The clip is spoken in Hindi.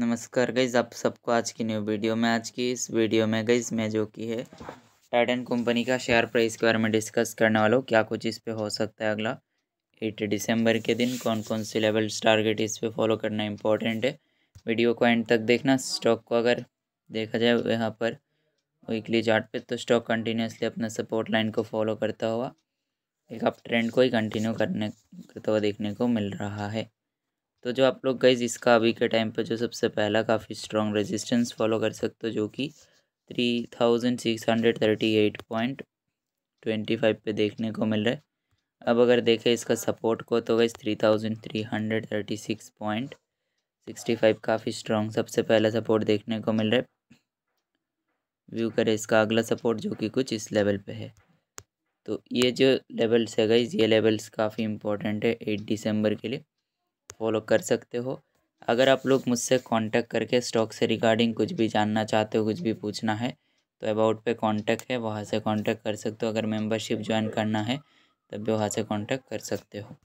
नमस्कार गईज आप सबको आज की न्यू वीडियो में आज की इस वीडियो में गईज मैं जो की है टाइटन कंपनी का शेयर प्राइस के बारे में डिस्कस करने वाला हूँ क्या कुछ इस पर हो सकता है अगला एट दिसंबर के दिन कौन कौन से लेवल्स टारगेट इस पर फॉलो करना इंपॉर्टेंट है वीडियो को एंड तक देखना स्टॉक को अगर देखा जाए यहाँ पर वीकली चार्ट पे तो स्टॉक कंटिन्यूसली अपना सपोर्ट लाइन को फॉलो करता हुआ एक अप ट्रेंड को ही कंटिन्यू करने करता हुआ देखने को मिल रहा है तो जो आप लोग गईज इसका अभी के टाइम पर जो सबसे पहला काफ़ी स्ट्रॉन्ग रेजिस्टेंस फॉलो कर सकते हो जो कि three thousand six hundred thirty eight point twenty five पर देखने को मिल रहा है अब अगर देखें इसका सपोर्ट को तो गई three thousand three hundred thirty six point sixty five काफ़ी स्ट्रॉन्ग सबसे पहला सपोर्ट देखने को मिल रहा है व्यू करें इसका अगला सपोर्ट जो कि कुछ इस लेवल पे है तो ये जो लेवल्स है गई ये लेवल्स काफ़ी इंपॉर्टेंट है एट दिसंबर के लिए फॉलो कर सकते हो अगर आप लोग मुझसे कांटेक्ट करके स्टॉक से रिगार्डिंग कुछ भी जानना चाहते हो कुछ भी पूछना है तो अबाउट पे कांटेक्ट है वहाँ से कांटेक्ट कर सकते हो अगर मेंबरशिप ज्वाइन करना है तब भी वहाँ से कांटेक्ट कर सकते हो